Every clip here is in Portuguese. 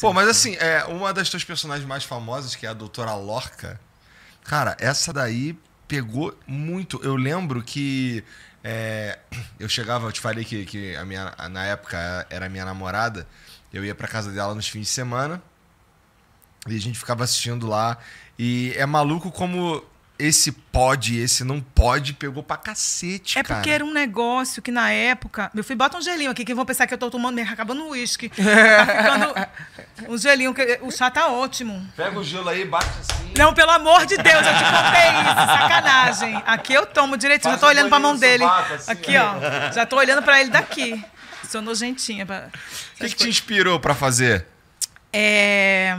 Pô, mas assim, é, uma das tuas personagens mais famosas, que é a Doutora Lorca, cara, essa daí pegou muito. Eu lembro que é, eu chegava, eu te falei que, que a minha, na época era minha namorada, eu ia pra casa dela nos fins de semana e a gente ficava assistindo lá. E é maluco como esse pode, esse não pode, pegou pra cacete, é cara. É porque era um negócio que na época. Meu filho, bota um gelinho aqui, que vão pensar que eu tô tomando, acabando uísque. Tá ficando um gelinho, o chá tá ótimo. Pega o gelo aí, bate assim. Não, pelo amor de Deus, eu te contei isso, sacanagem. Aqui eu tomo direitinho, Faz já tô olhando pra mão dele. assim, aqui, né? ó. Já tô olhando pra ele daqui. Sou nojentinha. O que, que te inspirou pra fazer? É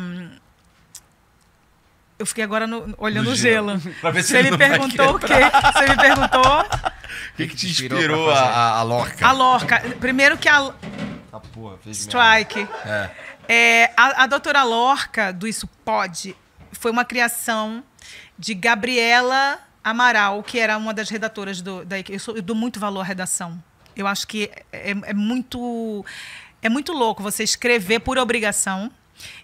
eu fiquei agora no, olhando o gelo. gelo. Pra ver se, se ele, ele perguntou o quê? Você me perguntou. O que, que, te inspirou a, a Lorca? A Lorca. Primeiro que a. A ah, porra, Strike. É. É, a, a doutora Lorca, do Isso Pode, foi uma criação de Gabriela Amaral, que era uma das redatoras do. Da, eu, eu dou muito valor à redação. Eu acho que é, é muito. É muito louco você escrever por obrigação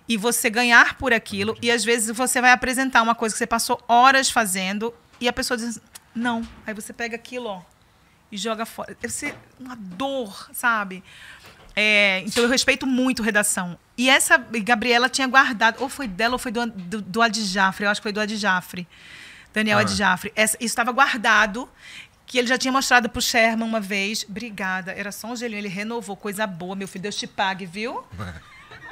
e você ganhar por aquilo. E às vezes você vai apresentar uma coisa que você passou horas fazendo e a pessoa diz: não. Aí você pega aquilo ó, e joga fora. Deve ser uma dor, sabe? É, então eu respeito muito redação. E essa Gabriela tinha guardado, ou foi dela ou foi do, do, do Adjafre, eu acho que foi do Adjafre. Daniel ah. Adjafre. Essa, isso estava guardado que ele já tinha mostrado pro Sherman uma vez. Obrigada, era só um gelinho, ele renovou, coisa boa, meu filho, Deus te pague, viu?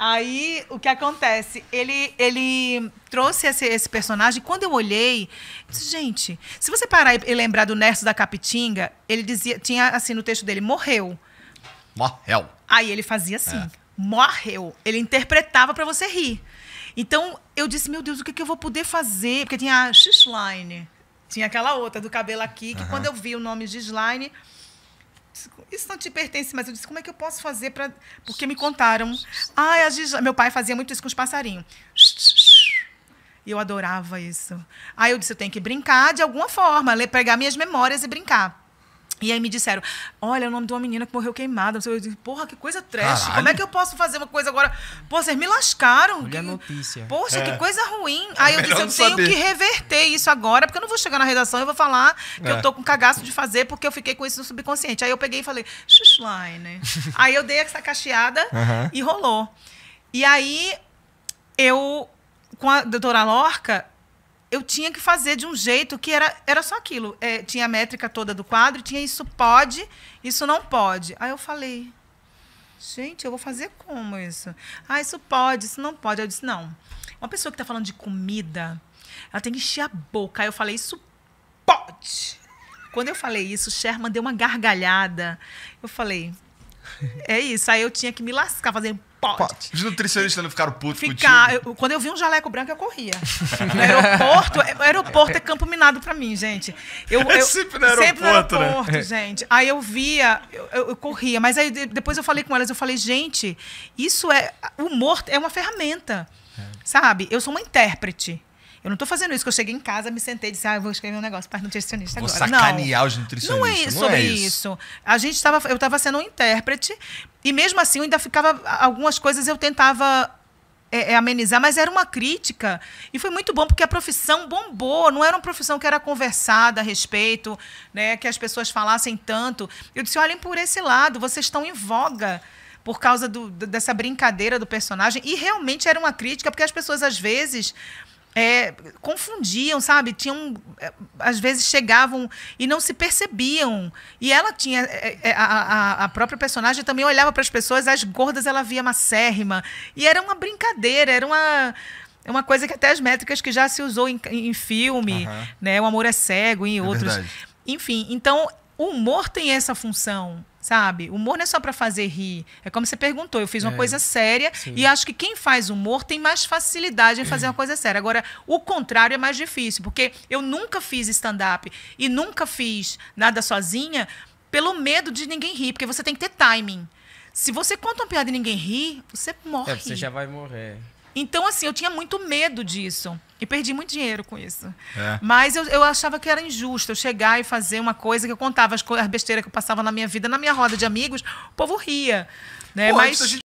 Aí, o que acontece? Ele, ele trouxe esse, esse personagem. Quando eu olhei, eu disse, gente, se você parar e lembrar do Nerso da Capitinga, ele dizia, tinha assim no texto dele, morreu. Morreu. Aí ele fazia assim, é. morreu. Ele interpretava para você rir. Então, eu disse, meu Deus, o que, que eu vou poder fazer? Porque tinha a X-Line, tinha aquela outra do cabelo aqui, que uhum. quando eu vi o nome de Gisline isso não te pertence, mas eu disse, como é que eu posso fazer para... Porque me contaram. Ah, a Meu pai fazia muito isso com os passarinhos. E eu adorava isso. Aí eu disse, eu tenho que brincar de alguma forma, pegar minhas memórias e brincar. E aí me disseram, olha, o nome de uma menina que morreu queimada. Eu disse, porra, que coisa trash. Caralho. Como é que eu posso fazer uma coisa agora? Pô, vocês me lascaram. Olha que... a notícia. Poxa, é. que coisa ruim. É aí eu é, disse, eu tenho que reverter isso agora, porque eu não vou chegar na redação e vou falar que é. eu tô com cagaço de fazer, porque eu fiquei com isso no subconsciente. Aí eu peguei e falei, Shushline. aí eu dei essa cacheada uhum. e rolou. E aí eu, com a doutora Lorca, eu tinha que fazer de um jeito que era, era só aquilo. É, tinha a métrica toda do quadro, tinha isso pode, isso não pode. Aí eu falei, gente, eu vou fazer como isso? Ah, isso pode, isso não pode. Eu disse, não. Uma pessoa que está falando de comida, ela tem que encher a boca. Aí eu falei, isso pode. Quando eu falei isso, Sherman deu uma gargalhada. Eu falei, é isso. Aí eu tinha que me lascar, fazer pote. Os nutricionistas não ficaram putos Ficar, eu, Quando eu vi um jaleco branco, eu corria. no aeroporto, é, aeroporto é campo minado pra mim, gente. Eu, é eu é sempre no aeroporto, sempre no né? aeroporto né? gente. Aí eu via, eu, eu, corria. Mas aí depois eu falei com elas, eu falei, gente, isso é... O morto é uma ferramenta, é. sabe? Eu sou uma intérprete. Eu não estou fazendo isso que eu cheguei em casa, me sentei e disse, ah, eu vou escrever um negócio para nutricionista vou agora. sacanear não, os nutricionistas. Não é sobre não é isso. isso. A gente estava, eu estava sendo um intérprete e mesmo assim eu ainda ficava algumas coisas eu tentava é, é amenizar, mas era uma crítica. E foi muito bom, porque a profissão bombou, não era uma profissão que era conversada a respeito, né, que as pessoas falassem tanto. Eu disse: olhem por esse lado, vocês estão em voga por causa do, dessa brincadeira do personagem. E realmente era uma crítica, porque as pessoas, às vezes, é, confundiam, sabe? Tinham, é, às vezes chegavam e não se percebiam. E ela tinha, é, é, a, a, a própria personagem também olhava para as pessoas, as gordas ela via macérrima. E era uma brincadeira, era uma. É uma coisa que até as métricas que já se usou em, em filme, uhum. né? O Amor é Cego e em é outros. Verdade. Enfim, então o humor tem essa função, sabe? O humor não é só para fazer rir. É como você perguntou, eu fiz uma é, coisa séria sim. e acho que quem faz humor tem mais facilidade em fazer uma coisa séria. Agora, o contrário é mais difícil, porque eu nunca fiz stand-up e nunca fiz nada sozinha pelo medo de ninguém rir, porque você tem que ter timing. Se você conta uma piada e ninguém ri, você é, morre. É, você já vai morrer. Então, assim, eu tinha muito medo disso. E perdi muito dinheiro com isso. É. Mas eu, eu achava que era injusto eu chegar e fazer uma coisa que eu contava as, as besteiras que eu passava na minha vida, na minha roda de amigos, o povo ria. Né? Pô, Mas...